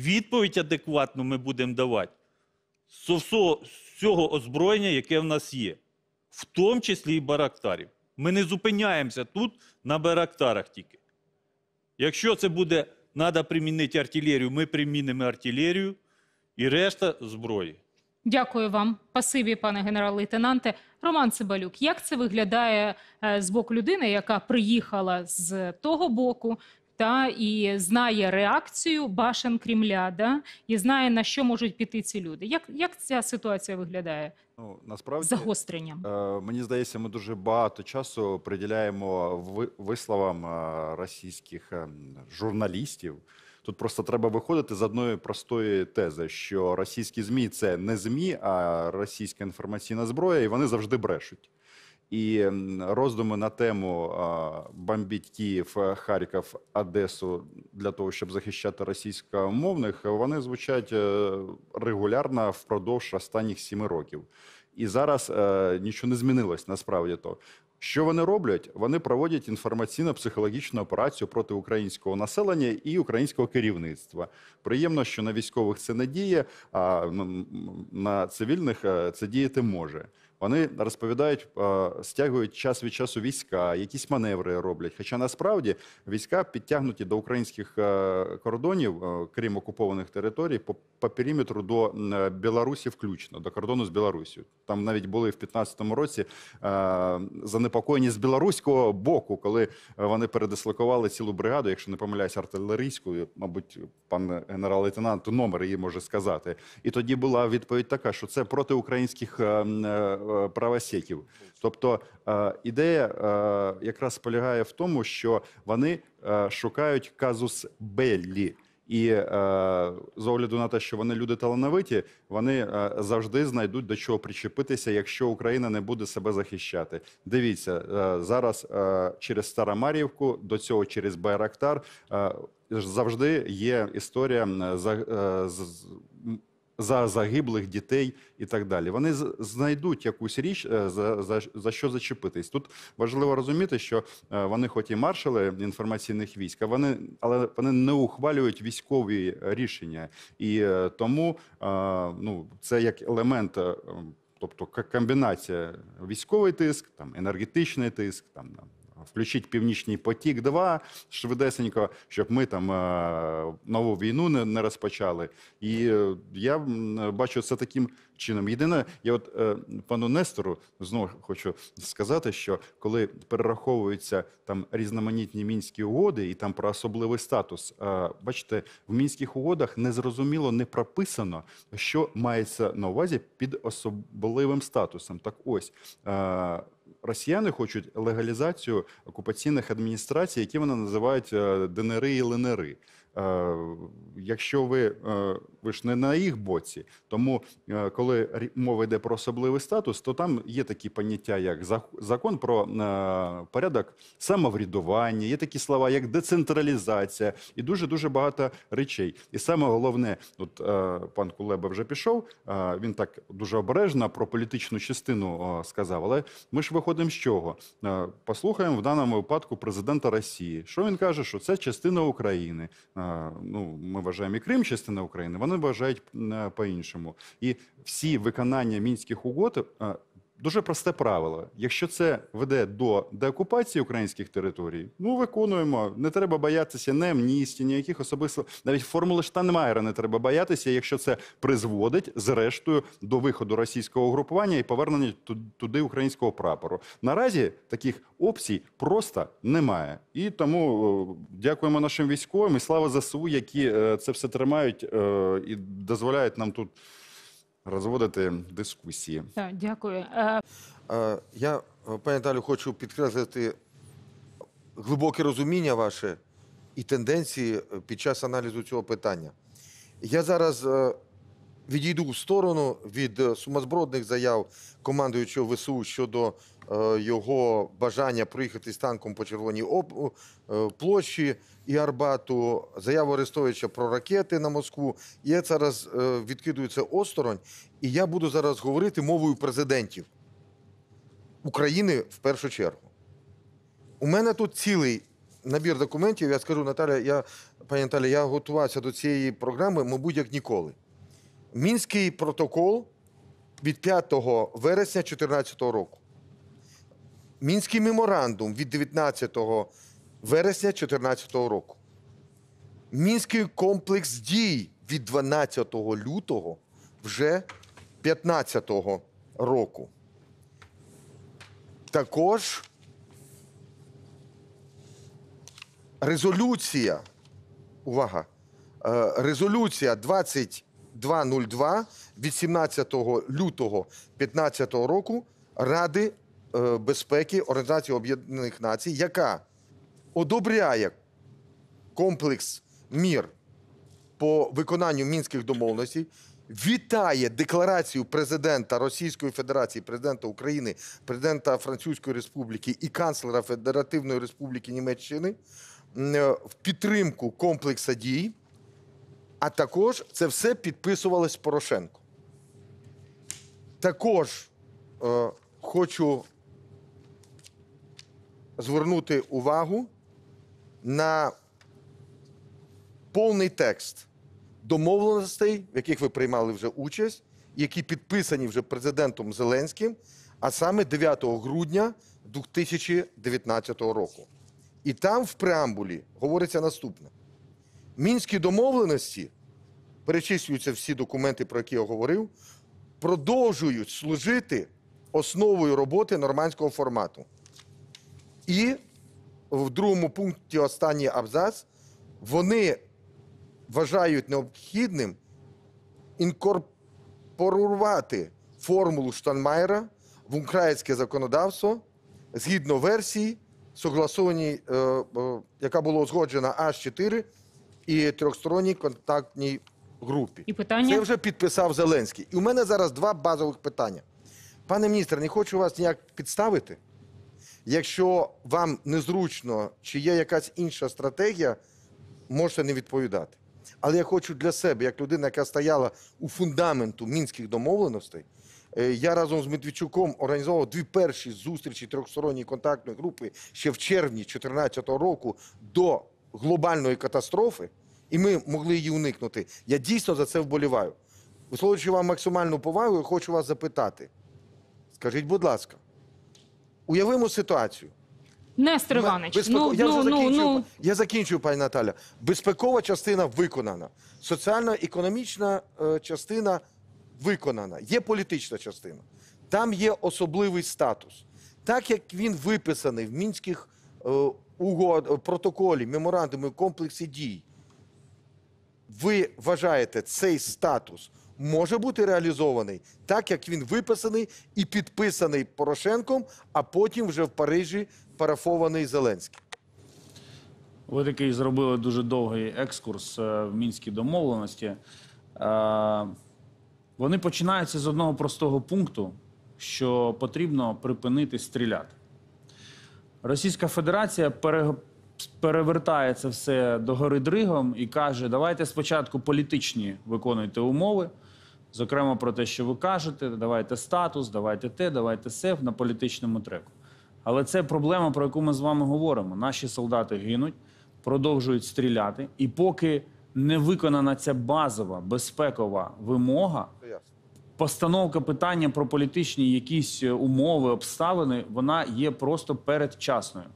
відповідь адекватну ми будемо давати з всього озброєння, яке в нас є, в тому числі і барактарів. Ми не зупиняємося тут на барактарах тільки. Якщо це буде треба примінити артилерію, ми примінимо артилерію і решта зброї. Дякую вам, пасибі, пане генерал-лейтенанте. Роман Цибалюк, як це виглядає е, з боку людини, яка приїхала з того боку, та і знає реакцію башен Кремля, да, і знає на що можуть піти ці люди. Як як ця ситуація виглядає? Ну насправді загостренням е, мені здається, ми дуже багато часу приділяємо висловам е, російських е, журналістів. Тут просто треба виходити з одної простої тези, що російські змі це не змі, а російська інформаційна зброя, і вони завжди брешуть. І роздуми на тему бомбіть Київ, Харків, Одесу для того, щоб захищати російськомовних, вони звучать е, регулярно впродовж останніх сіми років. І зараз е, нічого не змінилось насправді то. Що вони роблять? Вони проводять інформаційно-психологічну операцію проти українського населення і українського керівництва. Приємно, що на військових це не діє, а на цивільних е, це діяти може. Вони розповідають, стягують час від часу війська, якісь маневри роблять. Хоча насправді війська підтягнуті до українських е, кордонів, е, крім окупованих територій, по, по периметру до Білорусі, включно до кордону з Білорусі. Там навіть були в 2015 році е, занепокоєні з білоруського боку, коли вони передислокували цілу бригаду, якщо не помиляюсь, артилерійську, мабуть, пан генерал-лейтенант номер її може сказати. І тоді була відповідь така, що це проти українських. Е, правосеків. Тобто е, ідея е, якраз полягає в тому, що вони шукають казус беллі. І з огляду на те, що вони люди талановиті, вони завжди знайдуть до чого причепитися, якщо Україна не буде себе захищати. Дивіться зараз через Старомар'ївку, до цього через Байрактар, завжди є історія з, за загиблих дітей і так далі. Вони знайдуть якусь річ, е, за за, за що зачепитись. Тут важливо розуміти, що е, вони, хоч і маршали інформаційних військ, а вони але вони не ухвалюють військові рішення, і е, тому ну це як елемент. Тобто комбінація військовий тиск, там енергетичний тиск, там включіть Північний потік, 2 швидесенько, щоб ми там е, нову війну не, розпочали. І е, я бачу це таким чином. Єдине, я от е, пану Нестору знову хочу сказати, що коли перераховуються там різноманітні мінські угоди, і там про особливий статус, бачите, в мінських угодах не зрозуміло не прописано, що мається на увазі під особливим статусом. Так ось росіяни хочуть легалізацію окупаційних адміністрацій, які вони називають е, ДНР і ЛНР. Е, якщо ви е, ви ж не на їх боці, тому е, коли мова йде про особливий статус, то там є такі поняття, як закон про порядок самоврядування, є такі слова, як децентралізація, і дуже дуже багато речей. І саме головне, от пан Кулеба вже пішов. Він так дуже обережно про політичну частину сказав. Але ми ж виходимо з чого? Послухаємо в даному випадку президента Росії, що він каже, що це частина України ну ми вважаємо і Крим частина України. Вони вважають е, по іншому, і всі виконання мінських угод е, Дуже просте правило. Якщо це веде до деокупації українських територій, ну виконуємо. Не треба боятися не амністії, ніяких особисто навіть формули Штанмайера не треба боятися, якщо це призводить зрештою до виходу російського угрупування і повернення туди українського прапору. Наразі таких опцій просто немає. І тому дякуємо нашим військовим і слава ЗСУ, які е, це все тримають е, і дозволяють нам тут розводити дискусії. Так, Дякую. Е, я, е, пані Талю, хочу підкреслити глибоке розуміння ваше і тенденції е, під час аналізу цього питання. Я зараз відійду в сторону від е, сумазбродних заяв командуючого ВСУ щодо е, його бажання проїхати з танком по червоній е, площі і Арбату, заяву Арестовича про ракети на Москву. Я зараз відкидую це осторонь, і я буду зараз говорити мовою президентів України в першу чергу. У мене тут цілий. Набір документів я скажу Наталя. Я пані Наталя, я готувався до цієї програми, мабуть, як ніколи. Мінський протокол від 5 вересня 2014 року. Мінський меморандум від 19 вересня 2014 року. Мінський комплекс дій від 12 лютого вже 2015 року. Також резолюція. Увага! Е, резолюція 20. 202 від 17 лютого 2015 року Ради е, безпеки Організації Об'єднаних Націй, яка одобряє комплекс мір по виконанню мінських домовленостей, вітає декларацію президента Російської Федерації, президента України, президента Французької Республіки і канцлера Федеративної Республіки Німеччини е, в підтримку комплекса дій. А також це все підписувалось Порошенко. Також е, хочу звернути увагу на повний текст домовленостей, в яких ви приймали вже участь, які підписані вже президентом Зеленським, а саме 9 грудня 2019 року. І там в преамбулі говориться наступне мінські домовленості, перечислюються всі документи, про які я говорив, продовжують служити основою роботи нормандського формату. І в другому пункті останній абзац вони вважають необхідним інкорпорувати формулу Штанмайера в українське законодавство згідно версії, е, е, яка була узгоджена Аж 4 і трьохсторонній контактній групі. І питання? Це вже підписав Зеленський. І у мене зараз два базових питання. Пане міністре, не хочу вас ніяк підставити. Якщо вам незручно, чи є якась інша стратегія, можете не відповідати. Але я хочу для себе, як людина, яка стояла у фундаменту мінських домовленостей, е, я разом з Медведчуком організовував дві перші зустрічі трьохсторонньої контактної групи ще в червні 2014 року до глобальної катастрофи, і ми могли її уникнути. Я дійсно за це вболіваю. Висловлюючи вам максимальну повагу, я хочу вас запитати. Скажіть, будь ласка, уявимо ситуацію. Нестор Іванович, Безпеко... ну, я ну, ну, закінчую, ну, я закінчую, пані Наталя. Безпекова частина виконана, соціально-економічна е, частина виконана, є політична частина. Там є особливий статус. Так як він виписаний в мінських е, угод, е, протоколі, меморандуми, комплексі дій, ви вважаєте, цей статус може бути реалізований так, як він виписаний і підписаний Порошенком, а потім вже в Парижі парафований Зеленським? Ви такий зробили дуже довгий екскурс е, в мінські домовленості. Е, вони починаються з одного простого пункту, що потрібно припинити стріляти. Російська Федерація перевертає це все до гори Дригом і каже: давайте спочатку політичні виконуйте умови. Зокрема, про те, що ви кажете, давайте статус, давайте те, давайте сеф на політичному треку. Але це проблема, про яку ми з вами говоримо. Наші солдати гинуть, продовжують стріляти, і поки не виконана ця базова безпекова вимога постановка питання про політичні якісь е, умови, обставини, вона є просто передчасною.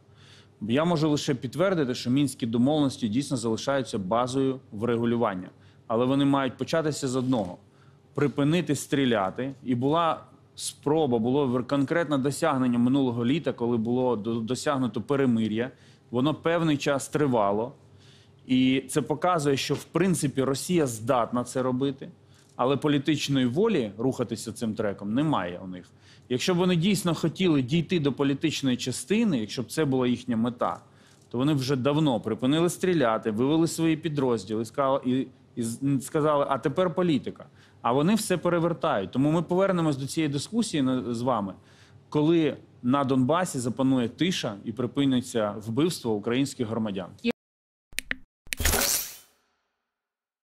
Я можу лише підтвердити, що мінські домовленості дійсно залишаються базою врегулювання, але вони мають початися з одного: припинити стріляти. І була спроба, було конкретне досягнення минулого літа, коли було досягнуто перемир'я. Воно певний час тривало, і це показує, що в принципі Росія здатна це робити але політичної волі рухатися цим треком немає у них. Якщо б вони дійсно хотіли дійти до політичної частини, якщо б це була їхня мета, то вони вже давно припинили стріляти, вивели свої підрозділи, сказали, і, і сказали, а тепер політика. А вони все перевертають. Тому ми повернемось до цієї дискусії з вами, коли на Донбасі запанує тиша і припиниться вбивство українських громадян.